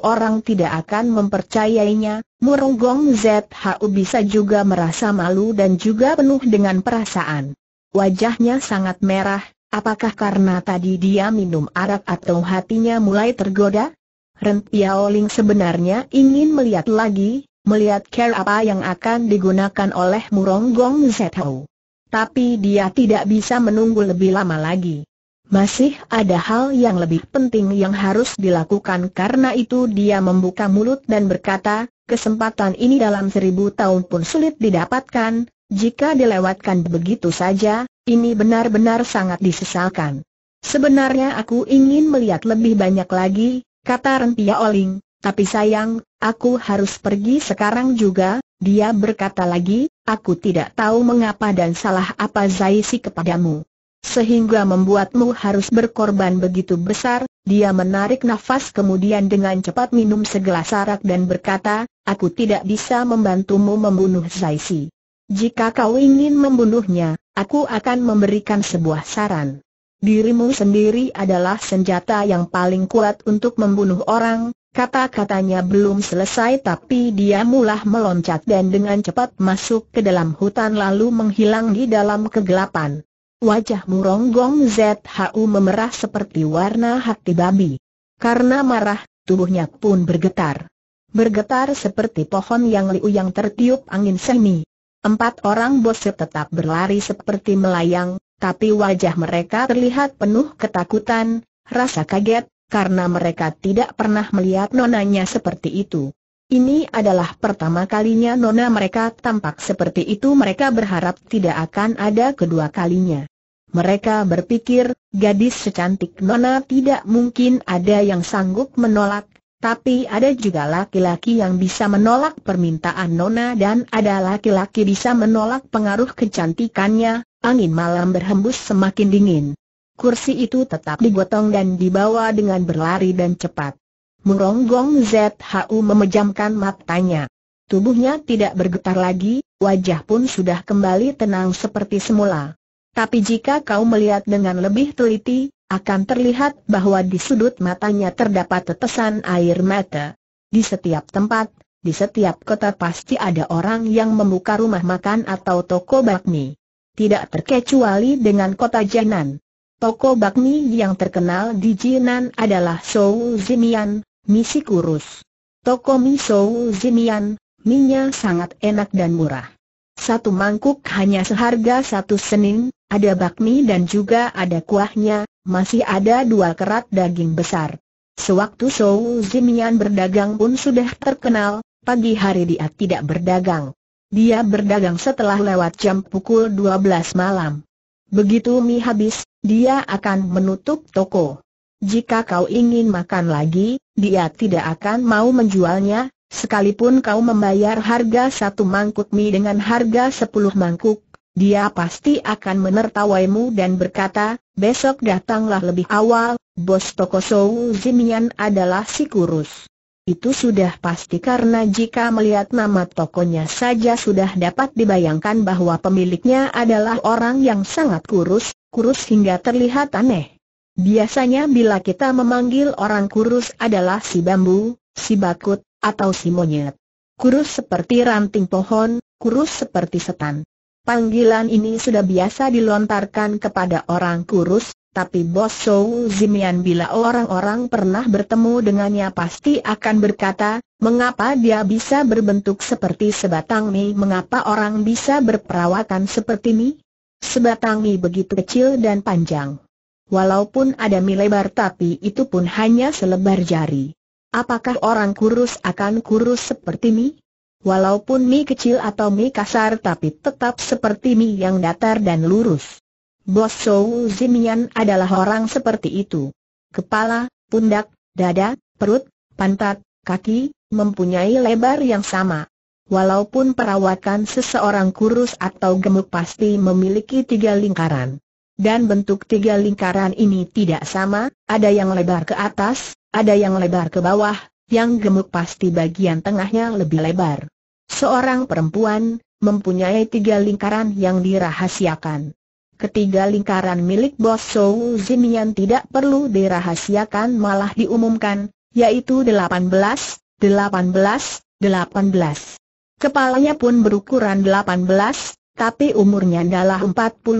orang tidak akan mempercayainya, Gong ZHU bisa juga merasa malu dan juga penuh dengan perasaan. Wajahnya sangat merah, apakah karena tadi dia minum arak atau hatinya mulai tergoda? Piaoling sebenarnya ingin melihat lagi, melihat care apa yang akan digunakan oleh Murong Gong Zhou. Tapi dia tidak bisa menunggu lebih lama lagi. Masih ada hal yang lebih penting yang harus dilakukan karena itu dia membuka mulut dan berkata, kesempatan ini dalam seribu tahun pun sulit didapatkan, jika dilewatkan begitu saja, ini benar-benar sangat disesalkan. Sebenarnya aku ingin melihat lebih banyak lagi, kata Rentia Oling, tapi sayang, aku harus pergi sekarang juga, dia berkata lagi, aku tidak tahu mengapa dan salah apa Zaisi kepadamu sehingga membuatmu harus berkorban begitu besar, dia menarik nafas kemudian dengan cepat minum segelas arak dan berkata, aku tidak bisa membantumu membunuh Zai Si. Jika kau ingin membunuhnya, aku akan memberikan sebuah saran. Dirimu sendiri adalah senjata yang paling kuat untuk membunuh orang, kata-katanya belum selesai tapi dia mulah meloncat dan dengan cepat masuk ke dalam hutan lalu menghilang di dalam kegelapan. Wajah muronggong ZHU memerah seperti warna hati babi. Karena marah, tubuhnya pun bergetar. Bergetar seperti pohon yang liu yang tertiup angin semi. Empat orang bos tetap berlari seperti melayang, tapi wajah mereka terlihat penuh ketakutan, rasa kaget, karena mereka tidak pernah melihat nonanya seperti itu. Ini adalah pertama kalinya nona mereka tampak seperti itu mereka berharap tidak akan ada kedua kalinya. Mereka berpikir, gadis secantik Nona tidak mungkin ada yang sanggup menolak, tapi ada juga laki-laki yang bisa menolak permintaan Nona dan ada laki-laki bisa menolak pengaruh kecantikannya, angin malam berhembus semakin dingin. Kursi itu tetap digotong dan dibawa dengan berlari dan cepat. Muronggong ZHU memejamkan matanya. Tubuhnya tidak bergetar lagi, wajah pun sudah kembali tenang seperti semula. Tapi jika kau melihat dengan lebih teliti, akan terlihat bahwa di sudut matanya terdapat tetesan air mata. Di setiap tempat, di setiap kota pasti ada orang yang membuka rumah makan atau toko bakmi. Tidak terkecuali dengan kota Jinan. Toko bakmi yang terkenal di Jinan adalah Shou Zimian, misi kurus. Toko mi Shou Zimian, minyak sangat enak dan murah. Satu mangkuk hanya seharga satu senin, ada bakmi dan juga ada kuahnya, masih ada dua kerat daging besar. Sewaktu Shou Zimian berdagang pun sudah terkenal, pagi hari dia tidak berdagang. Dia berdagang setelah lewat jam pukul 12 malam. Begitu mie habis, dia akan menutup toko. Jika kau ingin makan lagi, dia tidak akan mau menjualnya, Sekalipun kau membayar harga satu mangkuk mie dengan harga sepuluh mangkuk, dia pasti akan menertawaimu dan berkata, besok datanglah lebih awal, bos toko Sou Zimian adalah si kurus. Itu sudah pasti karena jika melihat nama tokonya saja sudah dapat dibayangkan bahwa pemiliknya adalah orang yang sangat kurus, kurus hingga terlihat aneh. Biasanya bila kita memanggil orang kurus adalah si bambu, si bakut, atau si monyet. Kurus seperti ranting pohon, kurus seperti setan. Panggilan ini sudah biasa dilontarkan kepada orang kurus, tapi Bos Shou Zimian bila orang-orang pernah bertemu dengannya pasti akan berkata, mengapa dia bisa berbentuk seperti sebatang mie, mengapa orang bisa berperawakan seperti mie? Sebatang mie begitu kecil dan panjang. Walaupun ada mie lebar tapi itu pun hanya selebar jari. Apakah orang kurus akan kurus seperti Mi? Walaupun Mi kecil atau Mi kasar tapi tetap seperti Mi yang datar dan lurus. Bos Zhou Zimian adalah orang seperti itu. Kepala, pundak, dada, perut, pantat, kaki, mempunyai lebar yang sama. Walaupun perawakan seseorang kurus atau gemuk pasti memiliki tiga lingkaran. Dan bentuk tiga lingkaran ini tidak sama, ada yang lebar ke atas, ada yang lebar ke bawah, yang gemuk pasti bagian tengahnya lebih lebar. Seorang perempuan, mempunyai tiga lingkaran yang dirahasiakan. Ketiga lingkaran milik bos Zhou Zimian tidak perlu dirahasiakan malah diumumkan, yaitu 18, 18, 18. Kepalanya pun berukuran 18, tapi umurnya adalah 48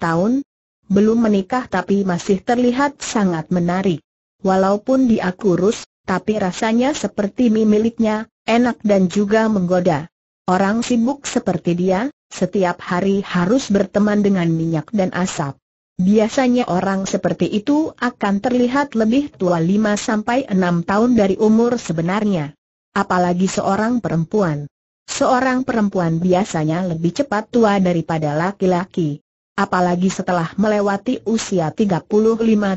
tahun. Belum menikah tapi masih terlihat sangat menarik. Walaupun dia kurus, tapi rasanya seperti mie miliknya, enak dan juga menggoda. Orang sibuk seperti dia, setiap hari harus berteman dengan minyak dan asap. Biasanya orang seperti itu akan terlihat lebih tua 5 sampai 6 tahun dari umur sebenarnya. Apalagi seorang perempuan. Seorang perempuan biasanya lebih cepat tua daripada laki-laki. Apalagi setelah melewati usia 35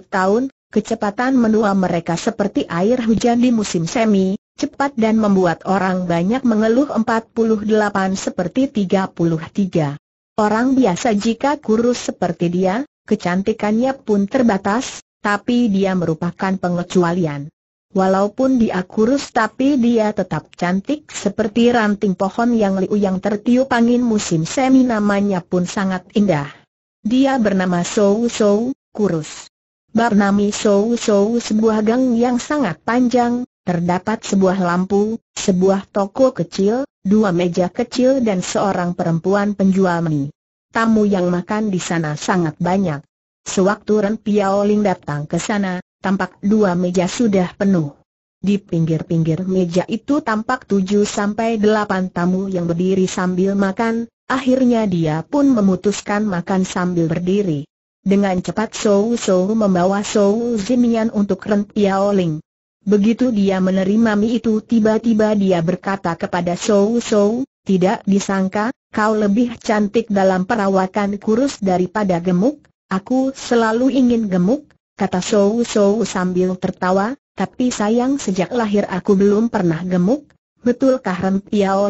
tahun, Kecepatan menua mereka seperti air hujan di musim semi, cepat dan membuat orang banyak mengeluh 48 seperti 33. Orang biasa jika kurus seperti dia, kecantikannya pun terbatas, tapi dia merupakan pengecualian. Walaupun dia kurus tapi dia tetap cantik seperti ranting pohon yang liu yang tertiup angin musim semi namanya pun sangat indah. Dia bernama Sou Sou, kurus. Barnami Sou Sou sebuah gang yang sangat panjang, terdapat sebuah lampu, sebuah toko kecil, dua meja kecil dan seorang perempuan penjual mie. Tamu yang makan di sana sangat banyak. Sewaktu Ren Piaoling datang ke sana, tampak dua meja sudah penuh. Di pinggir-pinggir meja itu tampak tujuh sampai delapan tamu yang berdiri sambil makan, akhirnya dia pun memutuskan makan sambil berdiri. Dengan cepat Sou Sou membawa Sou Zimian untuk Rent Yao Ling. Begitu dia menerima mie itu tiba-tiba dia berkata kepada Sou Sou, tidak disangka, kau lebih cantik dalam perawakan kurus daripada gemuk, aku selalu ingin gemuk, kata Sou Sou sambil tertawa, tapi sayang sejak lahir aku belum pernah gemuk, Betulkah Ren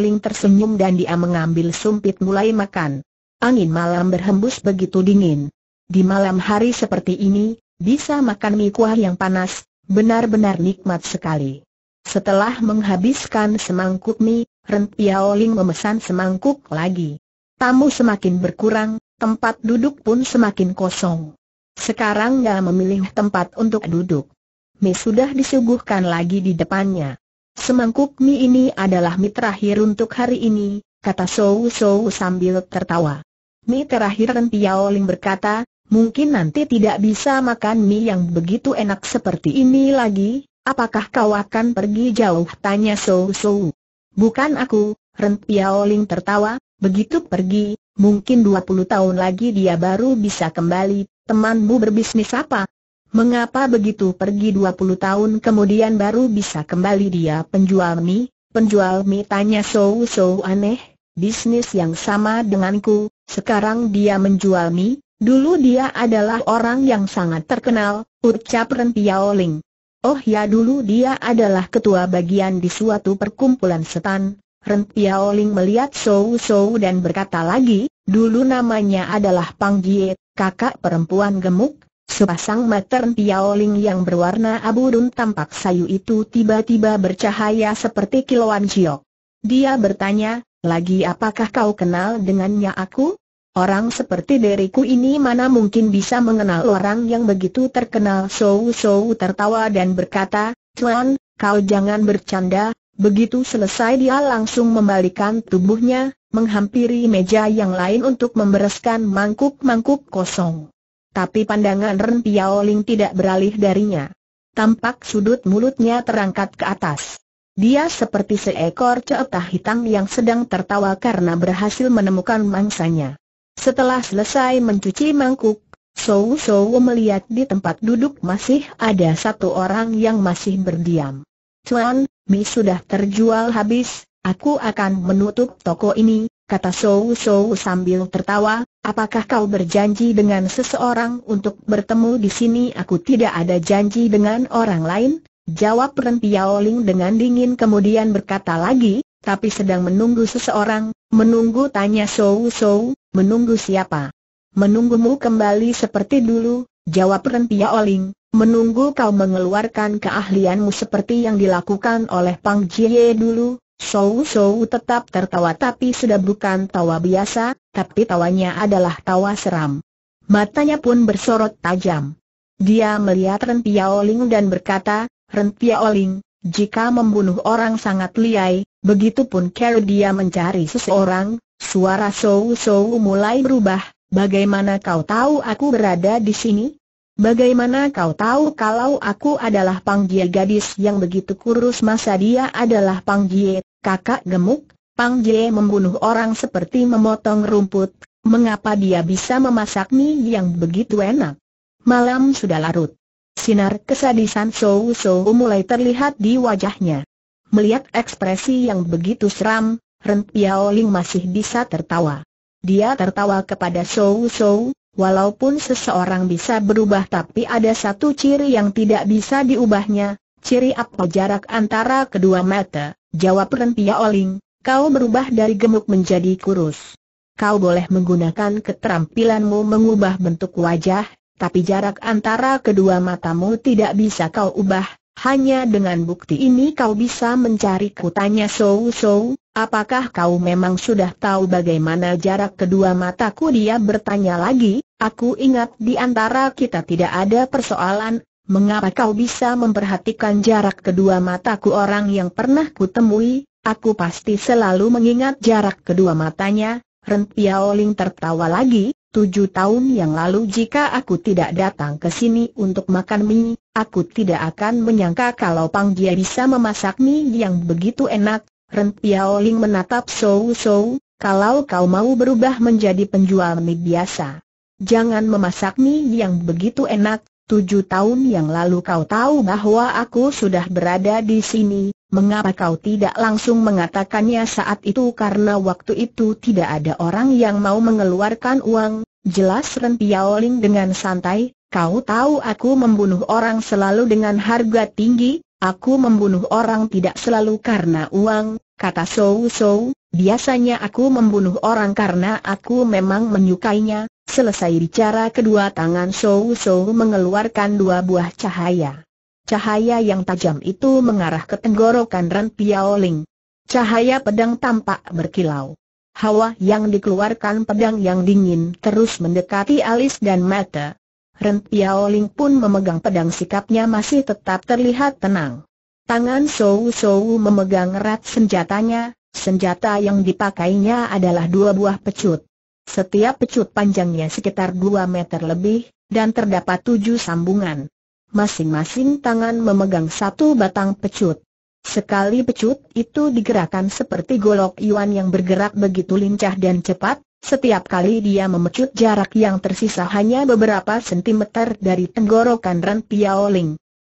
Ling tersenyum dan dia mengambil sumpit mulai makan. Angin malam berhembus begitu dingin. Di malam hari seperti ini, bisa makan mie kuah yang panas, benar-benar nikmat sekali. Setelah menghabiskan semangkuk mie, Ren Piaoling memesan semangkuk lagi. Tamu semakin berkurang, tempat duduk pun semakin kosong. Sekarang dia memilih tempat untuk duduk. Mie sudah disuguhkan lagi di depannya. Semangkuk mie ini adalah mie terakhir untuk hari ini, kata Sou Sou sambil tertawa. Mie terakhir Ren Piaoling berkata, mungkin nanti tidak bisa makan mie yang begitu enak seperti ini lagi, apakah kau akan pergi jauh? Tanya Sou Sou. Bukan aku, Ren Piaoling tertawa, begitu pergi, mungkin 20 tahun lagi dia baru bisa kembali, temanmu berbisnis apa? Mengapa begitu pergi 20 tahun kemudian baru bisa kembali dia penjual mie? Penjual mie tanya Sou Sou aneh, bisnis yang sama denganku, sekarang dia menjual mie, Dulu dia adalah orang yang sangat terkenal, ucap Ren Piao Oh ya dulu dia adalah ketua bagian di suatu perkumpulan setan. Ren Piao melihat Sou Sou dan berkata lagi, dulu namanya adalah Pang Jie, kakak perempuan gemuk. Sepasang mata Ren Piao yang berwarna abu dun tampak sayu itu tiba-tiba bercahaya seperti kilauan ciok. Dia bertanya, lagi apakah kau kenal dengannya aku? Orang seperti diriku ini mana mungkin bisa mengenal orang yang begitu terkenal Sou-Sou tertawa dan berkata, Tuan, kau jangan bercanda, begitu selesai dia langsung membalikan tubuhnya, menghampiri meja yang lain untuk membereskan mangkuk-mangkuk kosong. Tapi pandangan Ren Piaoling tidak beralih darinya. Tampak sudut mulutnya terangkat ke atas. Dia seperti seekor ceotah hitam yang sedang tertawa karena berhasil menemukan mangsanya. Setelah selesai mencuci mangkuk, Sou Sou melihat di tempat duduk masih ada satu orang yang masih berdiam. Cuan, mie sudah terjual habis, aku akan menutup toko ini, kata Sou Sou sambil tertawa, apakah kau berjanji dengan seseorang untuk bertemu di sini? Aku tidak ada janji dengan orang lain, jawab Ren Piaoling dengan dingin kemudian berkata lagi, tapi sedang menunggu seseorang, menunggu tanya Sou Sou, menunggu siapa? Menunggumu kembali seperti dulu, jawab Rentia Oling, menunggu kau mengeluarkan keahlianmu seperti yang dilakukan oleh Pang Jie dulu. Sou Sou tetap tertawa tapi sudah bukan tawa biasa, tapi tawanya adalah tawa seram. Matanya pun bersorot tajam. Dia melihat Rentia Oling dan berkata, Rentia Oling, jika membunuh orang sangat liai, Begitupun kalau dia mencari seseorang, suara Sou-Sou mulai berubah, bagaimana kau tahu aku berada di sini? Bagaimana kau tahu kalau aku adalah panggil gadis yang begitu kurus masa dia adalah Pangjie, kakak gemuk? Pangjie membunuh orang seperti memotong rumput, mengapa dia bisa memasak mie yang begitu enak? Malam sudah larut. Sinar kesadisan Sou-Sou mulai terlihat di wajahnya. Melihat ekspresi yang begitu seram, Ren Piaoling masih bisa tertawa. Dia tertawa kepada Shou Shou, walaupun seseorang bisa berubah tapi ada satu ciri yang tidak bisa diubahnya, ciri apa jarak antara kedua mata, jawab Ren Piaoling, kau berubah dari gemuk menjadi kurus. Kau boleh menggunakan keterampilanmu mengubah bentuk wajah, tapi jarak antara kedua matamu tidak bisa kau ubah, hanya dengan bukti ini kau bisa mencari kutanya, Sou Sou, apakah kau memang sudah tahu bagaimana jarak kedua mataku dia bertanya lagi, aku ingat di antara kita tidak ada persoalan, mengapa kau bisa memperhatikan jarak kedua mataku orang yang pernah kutemui, aku pasti selalu mengingat jarak kedua matanya, Ren Piaoling tertawa lagi, Tujuh tahun yang lalu jika aku tidak datang ke sini untuk makan mie, aku tidak akan menyangka kalau Pang Jie bisa memasak mie yang begitu enak. Ren Piaoling menatap Sou Sou, kalau kau mau berubah menjadi penjual mie biasa. Jangan memasak mie yang begitu enak, Tujuh tahun yang lalu kau tahu bahwa aku sudah berada di sini, Mengapa kau tidak langsung mengatakannya saat itu karena waktu itu tidak ada orang yang mau mengeluarkan uang? Jelas Ren Piaoling dengan santai, kau tahu aku membunuh orang selalu dengan harga tinggi, aku membunuh orang tidak selalu karena uang, kata Sou Sou, biasanya aku membunuh orang karena aku memang menyukainya. Selesai bicara kedua tangan Sou Sou mengeluarkan dua buah cahaya. Cahaya yang tajam itu mengarah ke tenggorokan Ren Piaoling. Cahaya pedang tampak berkilau. Hawa yang dikeluarkan pedang yang dingin terus mendekati alis dan mata. Ren Piaoling pun memegang pedang sikapnya masih tetap terlihat tenang. Tangan Sou Sou memegang erat senjatanya, senjata yang dipakainya adalah dua buah pecut. Setiap pecut panjangnya sekitar dua meter lebih, dan terdapat tujuh sambungan masing-masing tangan memegang satu batang pecut. Sekali pecut itu digerakkan seperti golok Yuan yang bergerak begitu lincah dan cepat, setiap kali dia memecut jarak yang tersisa hanya beberapa sentimeter dari tenggorokan Ren Piao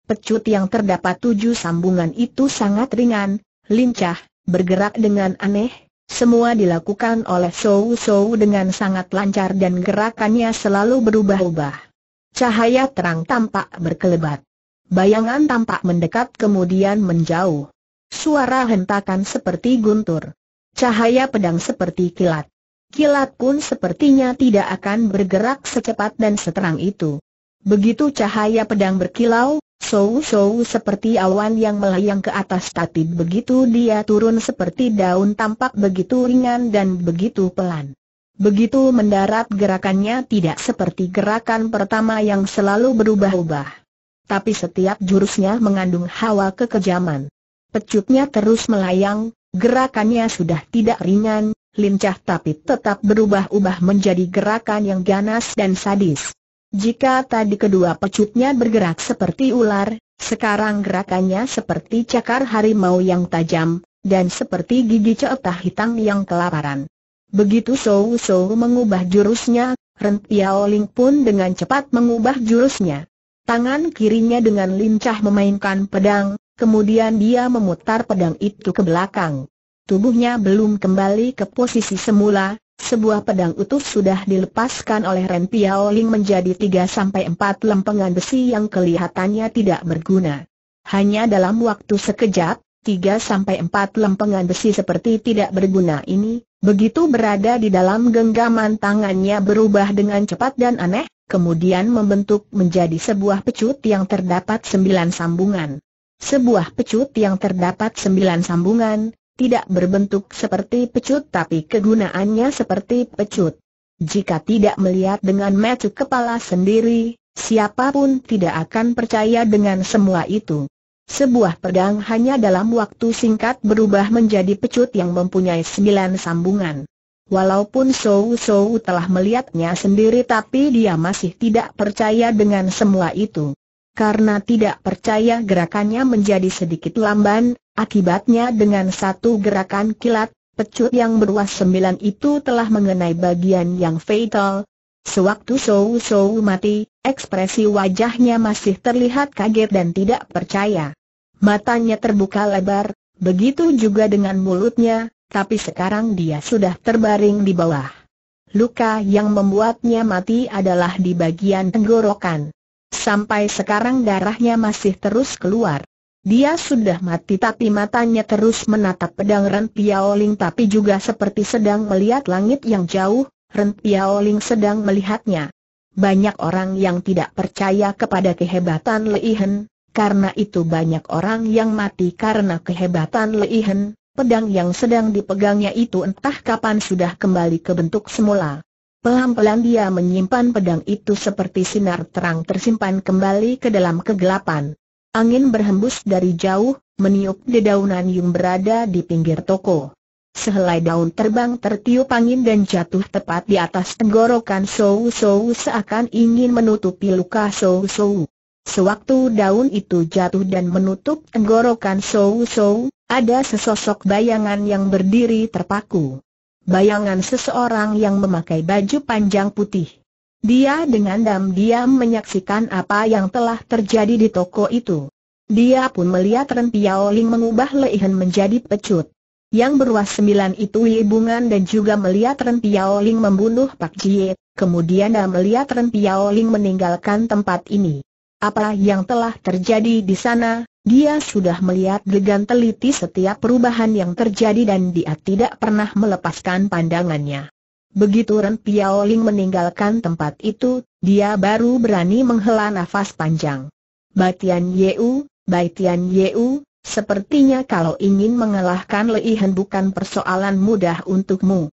Pecut yang terdapat tujuh sambungan itu sangat ringan, lincah, bergerak dengan aneh, semua dilakukan oleh Shou Shou dengan sangat lancar dan gerakannya selalu berubah-ubah. Cahaya terang tampak berkelebat. Bayangan tampak mendekat kemudian menjauh. Suara hentakan seperti guntur. Cahaya pedang seperti kilat. Kilat pun sepertinya tidak akan bergerak secepat dan seterang itu. Begitu cahaya pedang berkilau, sou-sou seperti awan yang melayang ke atas tatib begitu dia turun seperti daun tampak begitu ringan dan begitu pelan. Begitu mendarat gerakannya tidak seperti gerakan pertama yang selalu berubah-ubah. Tapi setiap jurusnya mengandung hawa kekejaman. Pecutnya terus melayang, gerakannya sudah tidak ringan, lincah tapi tetap berubah-ubah menjadi gerakan yang ganas dan sadis. Jika tadi kedua pecutnya bergerak seperti ular, sekarang gerakannya seperti cakar harimau yang tajam, dan seperti gigi cetah hitam yang kelaparan. Begitu Sou Sou mengubah jurusnya, Ren Piaoling pun dengan cepat mengubah jurusnya. Tangan kirinya dengan lincah memainkan pedang, kemudian dia memutar pedang itu ke belakang. Tubuhnya belum kembali ke posisi semula, sebuah pedang utuh sudah dilepaskan oleh Ren Piaoling menjadi 3-4 lempengan besi yang kelihatannya tidak berguna. Hanya dalam waktu sekejap, 3-4 lempengan besi seperti tidak berguna ini, Begitu berada di dalam genggaman tangannya berubah dengan cepat dan aneh, kemudian membentuk menjadi sebuah pecut yang terdapat sembilan sambungan. Sebuah pecut yang terdapat sembilan sambungan, tidak berbentuk seperti pecut tapi kegunaannya seperti pecut. Jika tidak melihat dengan mata kepala sendiri, siapapun tidak akan percaya dengan semua itu. Sebuah pedang hanya dalam waktu singkat berubah menjadi pecut yang mempunyai sembilan sambungan. Walaupun Sou Sou telah melihatnya sendiri tapi dia masih tidak percaya dengan semua itu. Karena tidak percaya gerakannya menjadi sedikit lamban, akibatnya dengan satu gerakan kilat, pecut yang beruas sembilan itu telah mengenai bagian yang fatal. Sewaktu Sou Sou mati, Ekspresi wajahnya masih terlihat kaget dan tidak percaya. Matanya terbuka lebar, begitu juga dengan mulutnya, tapi sekarang dia sudah terbaring di bawah. Luka yang membuatnya mati adalah di bagian tenggorokan. Sampai sekarang darahnya masih terus keluar. Dia sudah mati tapi matanya terus menatap pedang Ren Piaoling tapi juga seperti sedang melihat langit yang jauh, Ren Piaoling sedang melihatnya banyak orang yang tidak percaya kepada kehebatan Leihen, karena itu banyak orang yang mati karena kehebatan Leihen, pedang yang sedang dipegangnya itu entah kapan sudah kembali ke bentuk semula. Pelan-pelan dia menyimpan pedang itu seperti sinar terang tersimpan kembali ke dalam kegelapan. Angin berhembus dari jauh, meniup dedaunan yang berada di pinggir toko. Sehelai daun terbang tertiup angin dan jatuh tepat di atas tenggorokan Sou Sou seakan ingin menutupi luka Sou Sou. Sewaktu daun itu jatuh dan menutup tenggorokan Sou Sou, ada sesosok bayangan yang berdiri terpaku. Bayangan seseorang yang memakai baju panjang putih. Dia dengan diam-diam menyaksikan apa yang telah terjadi di toko itu. Dia pun melihat Ren Piao Ling mengubah Leihan menjadi pecut yang beruas sembilan itu Ibungan dan juga melihat Ren Piao Ling membunuh Pak Jie, kemudian dia melihat Ren Piao Ling meninggalkan tempat ini. Apa yang telah terjadi di sana, dia sudah melihat dengan teliti setiap perubahan yang terjadi dan dia tidak pernah melepaskan pandangannya. Begitu Ren Piao Ling meninggalkan tempat itu, dia baru berani menghela nafas panjang. Batian Yeu, Batian Yeu, Sepertinya kalau ingin mengalahkan Lei bukan persoalan mudah untukmu.